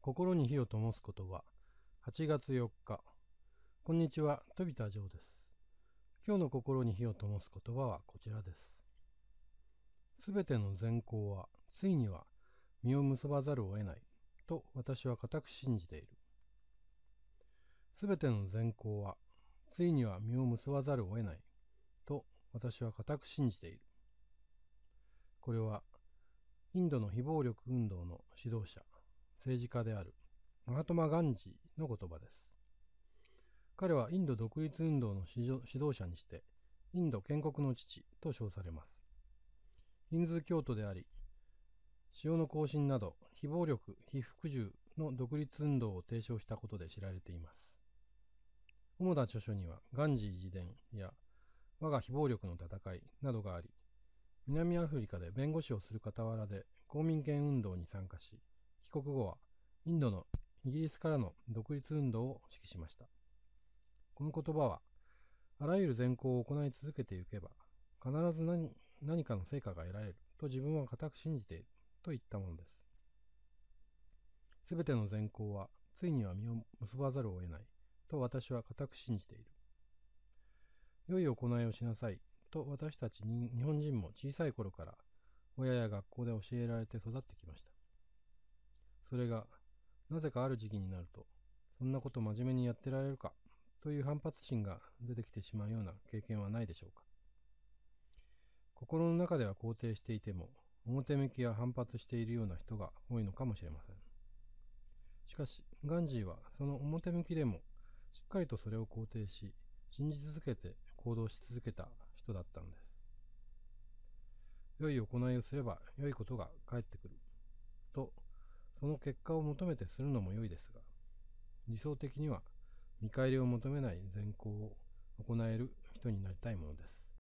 心に火を灯す言葉8月4日こんにちは飛田城です今日の心に火を灯す言葉はこちらですすべての善行はついには身を結ばざるを得ないと私は固く信じているすべての善行はついには身を結ばざるを得ないと私は固く信じているこれはインドの非暴力運動の指導者政治家であるマハトマ・ガンジーの言葉です。彼はインド独立運動の指導者にして、インド建国の父と称されます。ヒンズー教徒であり、潮の行進など非暴力、非服従の独立運動を提唱したことで知られています。主な著書には、ガンジー自伝や我が非暴力の戦いなどがあり、南アフリカで弁護士をする傍らで公民権運動に参加し、帰国後は、インドのイギリスからの独立運動を指揮しました。この言葉は、あらゆる善行を行い続けていけば、必ず何何かの成果が得られると自分は固く信じているといったものです。すべての善行は、ついには身を結ばざるを得ないと私は固く信じている。良い行いをしなさいと私たちに日本人も小さい頃から親や学校で教えられて育ってきました。それが、なぜかある時期になると、そんなこと真面目にやってられるか、という反発心が出てきてしまうような経験はないでしょうか。心の中では肯定していても、表向きは反発しているような人が多いのかもしれません。しかし、ガンジーはその表向きでも、しっかりとそれを肯定し、信じ続けて行動し続けた人だったのです。良い行いをすれば良いことが返ってくる。とその結果を求めてするのも良いですが、理想的には見返りを求めない善行を行える人になりたいものです。